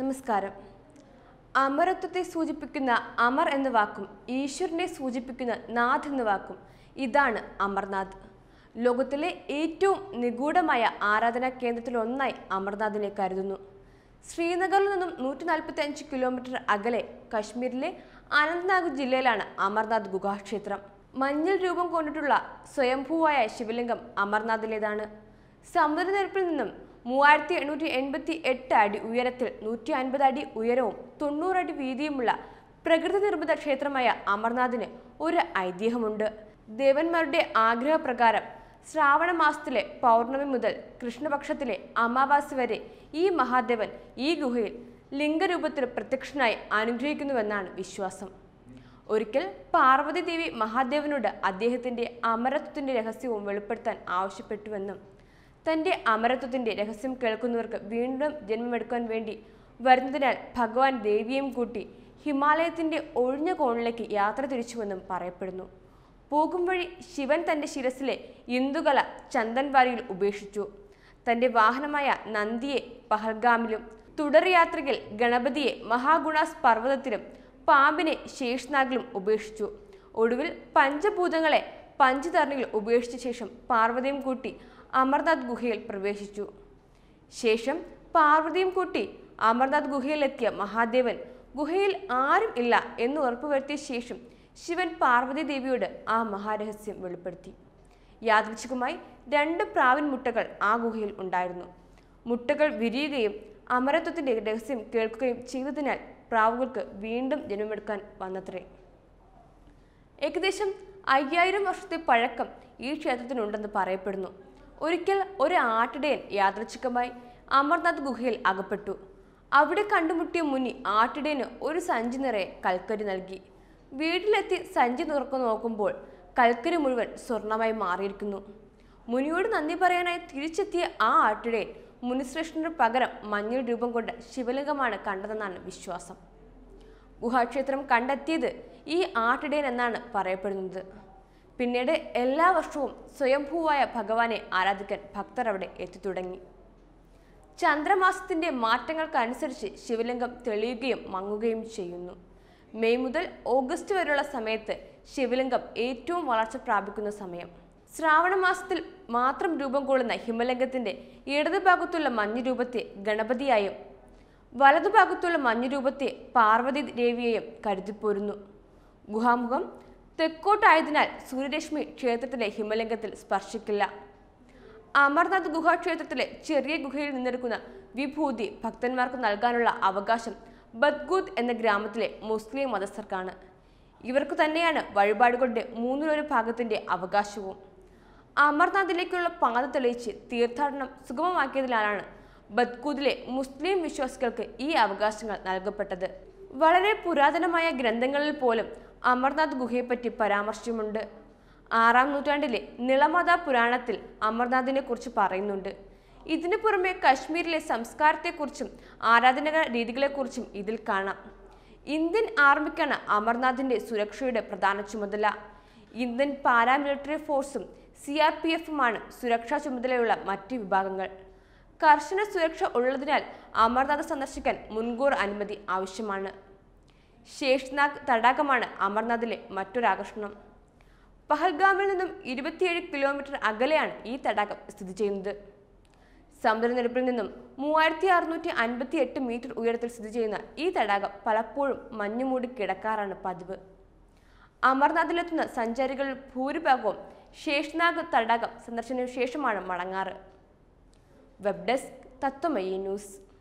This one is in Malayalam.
നമസ്കാരം അമരത്വത്തെ സൂചിപ്പിക്കുന്ന അമർ എന്ന വാക്കും ഈശ്വരനെ സൂചിപ്പിക്കുന്ന നാഥ് എന്ന വാക്കും ഇതാണ് അമർനാഥ് ലോകത്തിലെ ഏറ്റവും നിഗൂഢമായ ആരാധനാ കേന്ദ്രത്തിലൊന്നായി അമർനാഥിനെ കരുതുന്നു ശ്രീനഗറിൽ നിന്നും നൂറ്റി നാൽപ്പത്തി അഞ്ച് കിലോമീറ്റർ അകലെ കശ്മീരിലെ അനന്ത്നാഗ് ജില്ലയിലാണ് അമർനാഥ് ഗുഹാക്ഷേത്രം മഞ്ഞിൽ രൂപം കൊണ്ടിട്ടുള്ള സ്വയംഭൂവായ ശിവലിംഗം അമർനാഥിലേതാണ് സമുദ്രനിരപ്പിൽ നിന്നും മൂവായിരത്തി എണ്ണൂറ്റി എൺപത്തി എട്ട് അടി ഉയരത്തിൽ നൂറ്റി അൻപത് അടി ഉയരവും തൊണ്ണൂറടി വീതിയുമുള്ള പ്രകൃതി നിർമ്മിത ക്ഷേത്രമായ അമർനാഥിന് ഒരു ഐതിഹ്യമുണ്ട് ദേവന്മാരുടെ ആഗ്രഹപ്രകാരം ശ്രാവണ മാസത്തിലെ പൗർണമി മുതൽ കൃഷ്ണപക്ഷത്തിലെ അമാവാസി വരെ ഈ മഹാദേവൻ ഈ ഗുഹയിൽ ലിംഗരൂപത്തിൽ പ്രത്യക്ഷനായി അനുഗ്രഹിക്കുന്നുവെന്നാണ് വിശ്വാസം ഒരിക്കൽ പാർവതി ദേവി മഹാദേവനോട് അദ്ദേഹത്തിൻ്റെ അമരത്വത്തിൻ്റെ രഹസ്യവും വെളിപ്പെടുത്താൻ ആവശ്യപ്പെട്ടുവെന്നും തൻ്റെ അമരത്വത്തിൻ്റെ രഹസ്യം കേൾക്കുന്നവർക്ക് വീണ്ടും ജന്മമെടുക്കാൻ വേണ്ടി വരുന്നതിനാൽ ഭഗവാൻ ദേവിയും കൂട്ടി ഹിമാലയത്തിൻ്റെ ഒഴിഞ്ഞ കോണിലേക്ക് യാത്ര തിരിച്ചുവെന്നും പറയപ്പെടുന്നു പോകും വഴി ശിവൻ തൻ്റെ ശിരസിലെ ഇന്ദുകല ചന്ദൻവാരിയിൽ ഉപേക്ഷിച്ചു തൻ്റെ വാഹനമായ നന്ദിയെ പഹൽഗാമിലും തുടർയാത്രയിൽ ഗണപതിയെ മഹാഗുണാസ് പർവ്വതത്തിലും പാമ്പിനെ ശേഷ്നാഗിലും ഉപേക്ഷിച്ചു ഒടുവിൽ പഞ്ചഭൂതങ്ങളെ പഞ്ചതരണികൾ ഉപേക്ഷിച്ച ശേഷം പാർവതിയും കൂട്ടി അമർനാഥ് ഗുഹയിൽ പ്രവേശിച്ചു ശേഷം പാർവതിയും കൂട്ടി അമർനാഥ് ഗുഹയിലെത്തിയ മഹാദേവൻ ഗുഹയിൽ ആരും ഇല്ല എന്ന് ഉറപ്പുവരുത്തിയ ശേഷം ശിവൻ പാർവതി ദേവിയോട് ആ മഹാരഹസ്യം വെളിപ്പെടുത്തി യാദൃച്ഛികമായി രണ്ട് പ്രാവിൻ മുട്ടകൾ ആ ഗുഹയിൽ ഉണ്ടായിരുന്നു മുട്ടകൾ വിരിയുകയും അമരത്വത്തിൻ്റെ രഹസ്യം കേൾക്കുകയും ചെയ്തതിനാൽ പ്രാവുകൾക്ക് വീണ്ടും ജന്മമെടുക്കാൻ വന്നത്രേ ഏകദേശം അയ്യായിരം വർഷത്തെ പഴക്കം ഈ ക്ഷേത്രത്തിനുണ്ടെന്ന് പറയപ്പെടുന്നു ഒരിക്കൽ ഒരു ആട്ടിടയൻ യാദൃച്ഛികമായി അമർനാഥ് ഗുഹയിൽ അകപ്പെട്ടു അവിടെ കണ്ടുമുട്ടിയ മുനി ആട്ടിടയന് ഒരു സഞ്ചി നിറയെ കൽക്കരി നൽകി വീട്ടിലെത്തി സഞ്ചി തുറക്കു നോക്കുമ്പോൾ കൽക്കരി മുഴുവൻ സ്വർണമായി മാറിയിരിക്കുന്നു മുനിയോട് നന്ദി പറയാനായി തിരിച്ചെത്തിയ ആ ആട്ടിടയൻ മുനിശ്രേഷ്ഠന് പകരം മഞ്ഞൾ രൂപം കൊണ്ട ശിവലിംഗമാണ് കണ്ടതെന്നാണ് വിശ്വാസം ഗുഹാക്ഷേത്രം കണ്ടെത്തിയത് ഈ ആട്ടിടയൻ എന്നാണ് പറയപ്പെടുന്നത് പിന്നീട് എല്ലാ വർഷവും സ്വയംഭൂവായ ഭഗവാനെ ആരാധിക്കാൻ ഭക്തർ അവിടെ എത്തിത്തുടങ്ങി ചന്ദ്രമാസത്തിന്റെ മാറ്റങ്ങൾക്കനുസരിച്ച് ശിവലിംഗം തെളിയുകയും മങ്ങുകയും ചെയ്യുന്നു മെയ് മുതൽ ഓഗസ്റ്റ് വരെയുള്ള സമയത്ത് ശിവലിംഗം ഏറ്റവും വളർച്ച പ്രാപിക്കുന്ന സമയം ശ്രാവണ മാസത്തിൽ മാത്രം രൂപം കൊള്ളുന്ന ഹിമലിംഗത്തിന്റെ ഇടതുഭാഗത്തുള്ള മഞ്ഞുരൂപത്തെ ഗണപതിയായും വലതുഭാഗത്തുള്ള മഞ്ഞുരൂപത്തെ പാർവതി ദേവിയെയും കരുതിപ്പോരുന്നു ഗുഹാമുഖം തെക്കോട്ടായതിനാൽ സൂര്യരശ്മി ക്ഷേത്രത്തിലെ ഹിമലിംഗത്തിൽ സ്പർശിക്കില്ല അമർനാഥ് ഗുഹാക്ഷേത്രത്തിലെ ചെറിയ ഗുഹയിൽ നിന്നെടുക്കുന്ന വിഭൂതി ഭക്തന്മാർക്ക് നൽകാനുള്ള അവകാശം ബദ്ഗൂദ് എന്ന ഗ്രാമത്തിലെ മുസ്ലിം മതസ്ഥർക്കാണ് ഇവർക്ക് തന്നെയാണ് വഴിപാടുകളുടെ മൂന്നിലൊരു ഭാഗത്തിന്റെ അവകാശവും അമർനാഥിലേക്കുള്ള പാത തെളിയിച്ച് തീർത്ഥാടനം സുഗമമാക്കിയതിനാലാണ് ബദ്കൂദിലെ മുസ്ലിം വിശ്വാസികൾക്ക് ഈ അവകാശങ്ങൾ നൽകപ്പെട്ടത് വളരെ പുരാതനമായ ഗ്രന്ഥങ്ങളിൽ പോലും അമർനാഥ് ഗുഹയെപ്പറ്റി പരാമർശമുണ്ട് ആറാം നൂറ്റാണ്ടിലെ നിളമത പുരാണത്തിൽ അമർനാഥിനെ കുറിച്ച് പറയുന്നുണ്ട് ഇതിനു പുറമെ കശ്മീരിലെ സംസ്കാരത്തെക്കുറിച്ചും ആരാധന രീതികളെക്കുറിച്ചും ഇതിൽ കാണാം ഇന്ത്യൻ ആർമിക്കാണ് അമർനാഥിന്റെ സുരക്ഷയുടെ പ്രധാന ചുമതല ഇന്ത്യൻ പാരാമിലിറ്ററി ഫോഴ്സും സി ആർ പി എഫുമാണ് സുരക്ഷാ ചുമതലയുള്ള മറ്റ് വിഭാഗങ്ങൾ കർശന സുരക്ഷ ഉള്ളതിനാൽ അമർനാഥ് സന്ദർശിക്കാൻ മുൻകൂർ അനുമതി ആവശ്യമാണ് ശേഷ്നാഗ് തടാകമാണ് അമർനാഥിലെ മറ്റൊരാകർഷണം പഹൽഗാമിൽ നിന്നും ഇരുപത്തിയേഴ് കിലോമീറ്റർ അകലെയാണ് ഈ തടാകം സ്ഥിതി ചെയ്യുന്നത് സമുദ്രനിരപ്പിൽ നിന്നും മൂവായിരത്തി അറുന്നൂറ്റി അൻപത്തി എട്ട് മീറ്റർ ഉയരത്തിൽ സ്ഥിതി ചെയ്യുന്ന ഈ തടാകം പലപ്പോഴും മഞ്ഞുമൂടി കിടക്കാറാണ് പതിവ് അമർനാഥിലെത്തുന്ന സഞ്ചാരികൾ ഭൂരിഭാഗവും ശേഷ്നാഗ് തടാകം സന്ദർശനത്തിനു ശേഷമാണ് മടങ്ങാറ് വെബ് ഡെസ്ക് തത്വമയി ന്യൂസ്